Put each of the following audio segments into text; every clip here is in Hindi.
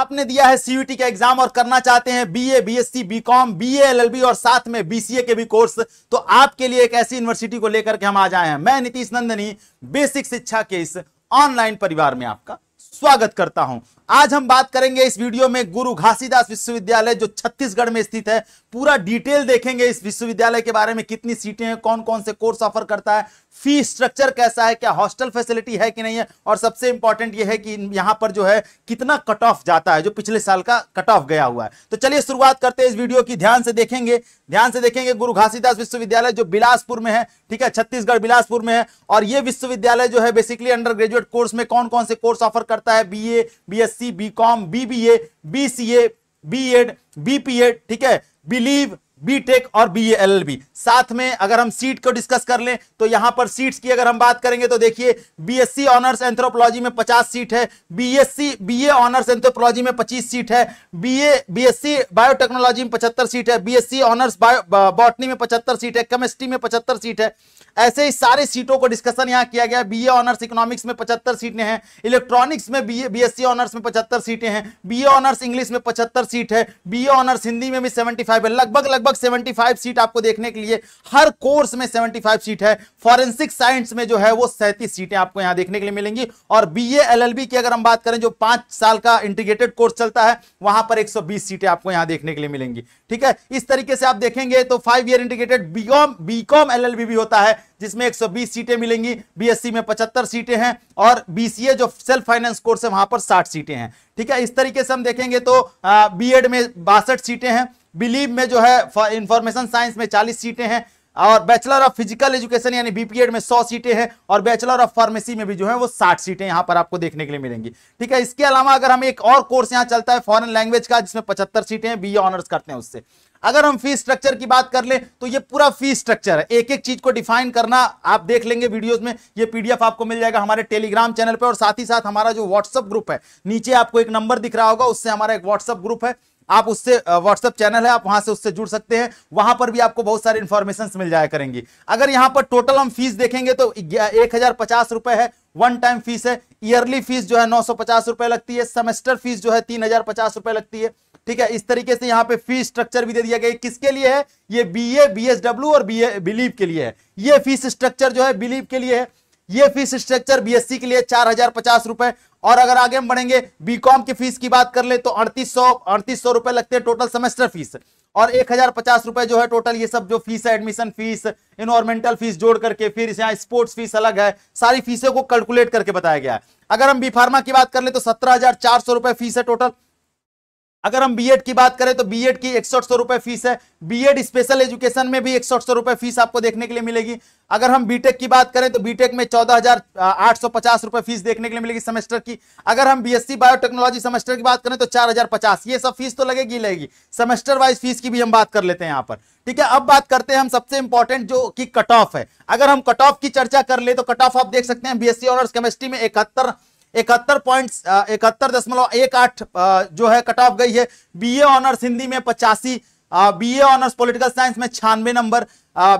आपने दिया है सीयूटी का एग्जाम और करना चाहते हैं BA BSc BCom BA LLB और साथ में बीसीए के भी कोर्स तो आपके लिए एक ऐसी यूनिवर्सिटी को लेकर के हम आज आए हैं मैं नीतीश नंदनी बेसिक शिक्षा के इस ऑनलाइन परिवार में आपका स्वागत करता हूं आज हम बात करेंगे इस वीडियो में गुरु घासीदास विश्वविद्यालय जो छत्तीसगढ़ में स्थित है पूरा डिटेल देखेंगे इस विश्वविद्यालय के बारे में कितनी सीटें हैं कौन कौन से कोर्स ऑफर करता है फी स्ट्रक्चर कैसा है क्या हॉस्टल फैसिलिटी है कि नहीं है और सबसे इंपॉर्टेंट यह है कि यहां पर जो है कितना कट ऑफ जाता है जो पिछले साल का कट ऑफ गया हुआ है तो चलिए शुरुआत करते हैं इस वीडियो की ध्यान से देखेंगे ध्यान से देखेंगे गुरु घासीदास विश्वविद्यालय जो बिलासपुर में है ठीक है छत्तीसगढ़ बिलासपुर में है और यह विश्वविद्यालय जो है बेसिकली अंडर ग्रेजुएट कोर्स में कौन कौन से कोर्स ऑफर करता है B A B S C B com B B A B C A B ed B P ed ठीक है बिलीव बीटेक और बी एलएलबी साथ में अगर हम सीट को डिस्कस कर लें तो यहां पर सीट्स की अगर हम बात करेंगे तो देखिए बीएससी ऑनर्स एंथ्रोपोलॉजी में 50 सीट है बीएससी बीए ऑनर्स एंथ्रोपोलॉजी में 25 सीट है बीए बीएससी बायोटेक्नोलॉजी में 75 सीट है बीएससी ऑनर्स बायो बॉटनी में 75 सीट है केमिस्ट्री में 75 सीट है ऐसे ही सारी सीटों को डिस्कशन यहाँ किया गया बीए ऑनर्स इकोनॉमिक्स में पचहत्तर सीटें हैं इलेक्ट्रॉनिक्स में बीए बीएससी ऑनर्स में पचहत्तर सीटें हैं बीए ऑनर्स इंग्लिश में पचहत्तर सीट है बीए ऑनर्स हिंदी में भी सेवेंटी फाइव है लगभग लगभग सेवेंटी फाइव सीट आपको देखने के लिए हर कोर्स में सेवेंटी फाइव सीट है फॉरेंसिक साइंस में जो है वो सैंतीस सीटें आपको यहाँ देखने के लिए मिलेंगी और बी ए की अगर हम बात करें जो पांच साल का इंटीग्रेटेड कोर्स चलता है वहां पर एक सीटें आपको यहाँ देखने के लिए मिलेंगी ठीक है इस तरीके से आप देखेंगे तो five year integrated BCom BCom L भी होता है जिसमें 120 सीटें मिलेंगी बीएससी में 75 सीटें हैं और बीसीए जो सेल्फ फाइनेंस कोर्स है वहां पर 60 सीटें हैं ठीक है इस तरीके से हम देखेंगे तो बीएड में बासठ सीटें हैं बिलीव e e में जो है इंफॉर्मेशन साइंस में चालीस सीटें हैं और बैचलर ऑफ फिजिकल एजुकेशन यानी बीपीएड में 100 सीटें हैं और बैचलर ऑफ फार्मेसी में भी जो है वो 60 सीटें यहां पर आपको देखने के लिए मिलेंगी ठीक है इसके अलावा अगर हम एक और कोर्स यहां चलता है फॉरेन लैंग्वेज का जिसमें 75 सीटें हैं बी ऑनर्स करते हैं उससे अगर हम फी स्ट्रक्चर की बात कर लें तो ये पूरा फी स्ट्रक्चर है एक एक चीज को डिफाइन करना आप देख लेंगे वीडियोस में ये पीडीएफ आपको मिल जाएगा हमारे टेलीग्राम चैनल पर और साथ ही साथ हमारा जो व्हाट्सअप ग्रुप है नीचे आपको एक नंबर दिख रहा होगा उससे हमारा एक व्हाट्सअप ग्रुप है आप उससे व्हाट्सएप चैनल है आप वहां से उससे जुड़ सकते हैं वहां पर भी आपको बहुत सारे इंफॉर्मेशन मिल जाया करेंगी अगर यहां पर टोटल हम फीस देखेंगे तो एक हजार पचास रुपए है वन टाइम फीस है ईयरली फीस जो है नौ सौ पचास रुपए लगती है सेमेस्टर फीस जो है तीन हजार पचास रुपए लगती है ठीक है इस तरीके से यहाँ पे फीस स्ट्रक्चर भी दे दिया गया किसके लिए है ये बी बीए बीएसडब्ल्यू और ए बिलीव के लिए है ये फीस स्ट्रक्चर जो है बिलीव के लिए है ये फीस स्ट्रक्चर बीएससी के लिए चार हजार पचास रुपए और अगर आगे हम बढ़ेंगे बीकॉम की फीस की बात कर ले तो अड़तीस सौ अड़तीस सौ रुपए लगते हैं टोटल सेमेस्टर फीस और एक हजार पचास रुपए जो है टोटल ये सब जो फीस है एडमिशन फीस इन्वायरमेंटल फीस जोड़ करके फिर यहाँ स्पोर्ट्स फीस अलग है सारी फीसों को कैलकुलेट करके बताया गया है अगर हम बी फार्मा की बात कर ले तो सत्रह हजार चार सौ रुपए फीस है टोटल अगर हम बीएड की बात करें तो बीएड की एक सौ रुपए फीस है बीएड स्पेशल एजुकेशन में भी एक सौ रुपए फीस आपको देखने के लिए मिलेगी अगर हम बीटेक की बात करें तो बीटेक में चौदह हजार आठ सौ पचास रुपए फीस देखने के लिए मिलेगी सेमेस्टर की अगर हम बीएससी बायोटेक्नोलॉजी सेमेस्टर की बात करें तो चार हजार पचास ये सब फीस तो लगेगी लगेगी सेमेस्टर वाइज फीस की भी हम बात कर लेते हैं यहाँ पर ठीक है अब बात करते हैं हम सबसे इंपॉर्टेंट जो कि कट ऑफ है अगर हम कट ऑफ की चर्चा कर ले तो कट ऑफ आप देख सकते हैं बीएससी ऑनर्स केमिस्ट्री में इकहत्तर इकहत्तर पॉइंट इकहत्तर दशमलव एक आठ जो है कट ऑफ गई है बीए ऑनर्स हिंदी में पचासी B A honours political science में छियानवे number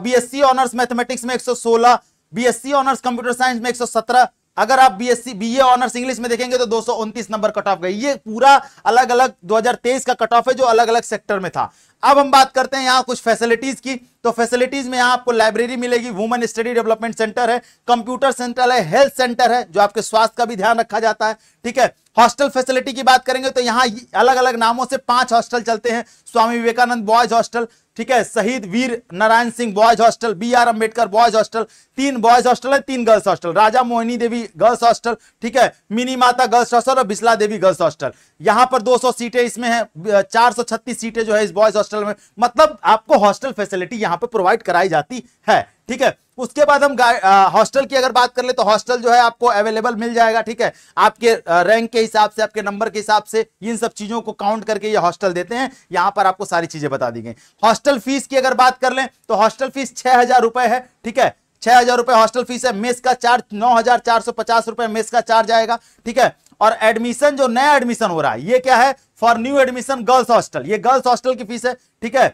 B S C honours mathematics में एक सौ सोलह B S C honours computer science में एक सौ सत्रह अगर आप B S B A honours English में देखेंगे तो दो सौ उनतीस नंबर कट ऑफ गई ये पूरा अलग अलग दो हजार तेईस का कट ऑफ है जो अलग अलग सेक्टर में था अब हम बात करते हैं यहाँ कुछ फैसिलिटीज की तो फैसिलिटीज में यहाँ आपको लाइब्रेरी मिलेगी वुमेन स्टडी डेवलपमेंट सेंटर है कंप्यूटर सेंटर है हेल्थ सेंटर है जो आपके स्वास्थ्य का भी ध्यान रखा जाता है ठीक है हॉस्टल फैसिलिटी की बात करेंगे तो यहाँ अलग अलग नामों से पांच हॉस्टल चलते हैं स्वामी विवेकानंद बॉयज हॉस्टल ठीक है Shaheed Veer Narayan Singh boys hostel B R Ambedkar boys hostel तीन बॉयज हॉस्टल है तीन girls hostel Raja Mohini Devi girls hostel ठीक है मिनी माता गर्ल्स हॉस्टल और बिस्ला देवी गर्ल्स हॉस्टल यहाँ पर 200 सीटें इसमें है 436 सीटें जो है इस बॉयज हॉस्टल हॉस्टल में मतलब आपको हॉस्टल फैसिलिटी यहाँ पे प्रोवाइड कराई जाती है ठीक है उसके बाद हम हॉस्टल की अगर बात कर ले तो हॉस्टल जो है आपको अवेलेबल मिल जाएगा ठीक है आपके रैंक के हिसाब से आपके नंबर के हिसाब से इन सब चीजों को काउंट करके ये हॉस्टल देते हैं यहां पर आपको सारी चीजें बता दी गई हॉस्टल फीस की अगर बात कर ले तो हॉस्टल फीस छह हजार रुपए है ठीक है छह हजार रुपए हॉस्टल फीस है मेस का चार्ज नौ हजार चार सौ पचास रुपए मेस का चार्ज आएगा ठीक है और एडमिशन जो नया एडमिशन हो रहा है ये क्या है for new admission girls hostel ये गर्ल्स हॉस्टल की फीस है ठीक है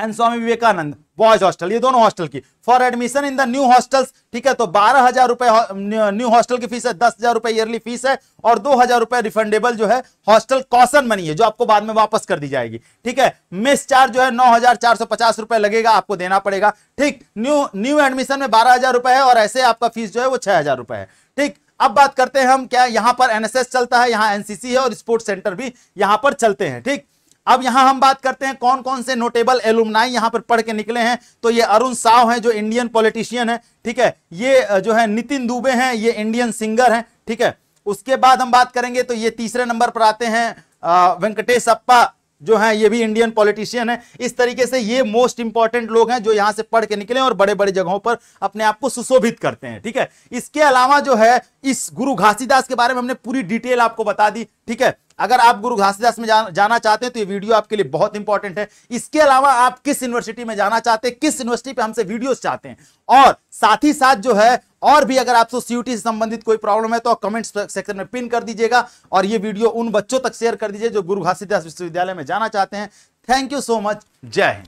and Swami Vivekananda boys hostel ये दोनों हॉस्टल की for admission in the new hostels ठीक है तो बारह हजार रुपए न्यू हॉस्टल की फीस है दस हजार रुपए ईयरली फीस है और दो हजार रुपए रिफंडेबल जो है हॉस्टल कॉशन मनी है जो आपको बाद में वापस कर दी जाएगी ठीक है मिस चार्ज जो है नौ हजार चार सौ पचास रुपए लगेगा आपको देना पड़ेगा ठीक न्यू न्यू एडमिशन में बारह हजार रुपए है और ऐसे आपका फीस जो है वो छह हजार रुपए है ठीक अब बात करते हैं हम क्या यहाँ पर एनएसएस चलता है यहाँ एनसीसी है और स्पोर्ट्स सेंटर भी यहाँ पर चलते हैं ठीक अब यहाँ हम बात करते हैं कौन कौन से नोटेबल एलुमनाई यहाँ पर पढ़ के निकले हैं तो ये अरुण साव हैं जो इंडियन पॉलिटिशियन है ठीक है ये जो है नितिन दुबे हैं ये इंडियन सिंगर हैं ठीक है उसके बाद हम बात करेंगे तो ये तीसरे नंबर पर आते हैं वेंकटेश अप्पा जो है ये भी इंडियन पॉलिटिशियन है इस तरीके से ये मोस्ट इंपॉर्टेंट लोग हैं जो यहां से पढ़ के निकले और बड़े बड़े जगहों पर अपने आप को सुशोभित करते हैं ठीक है इसके अलावा जो है इस गुरु घासीदास के बारे में हमने पूरी डिटेल आपको बता दी ठीक है अगर आप गुरु घासीदास में जा, जाना चाहते हैं तो ये वीडियो आपके लिए बहुत इंपॉर्टेंट है इसके अलावा आप किस यूनिवर्सिटी में जाना चाहते हैं किस यूनिवर्सिटी पे हमसे वीडियोस चाहते हैं और साथ ही साथ जो है और भी अगर आपसे सीयूटी से संबंधित कोई प्रॉब्लम है तो कमेंट सेक्शन में पिन कर दीजिएगा और ये वीडियो उन बच्चों तक शेयर कर दीजिए जो गुरु घासीदास विश्वविद्यालय में जाना चाहते हैं थैंक यू सो मच जय हिंद